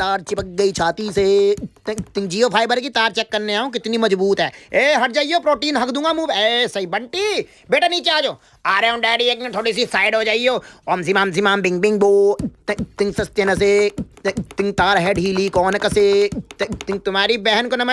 तार चिपक गई छाती से तुम जियो फाइबर की तार चेक करने आओ कितनी मजबूत है ए हट जाइयो प्रोटीन हक दूंगा मुंह ए सही बंटी बेटा नीचे आ जाओ आ रहे हो डैडी एक मिनट थोड़ी सी साइड हो जाइयो ओम सी माम सी माम बिंग बिंग बो तिंग सस्ते न से तिंग तार है ढीली कौन कसे तिंग तुम्हारी बहन को न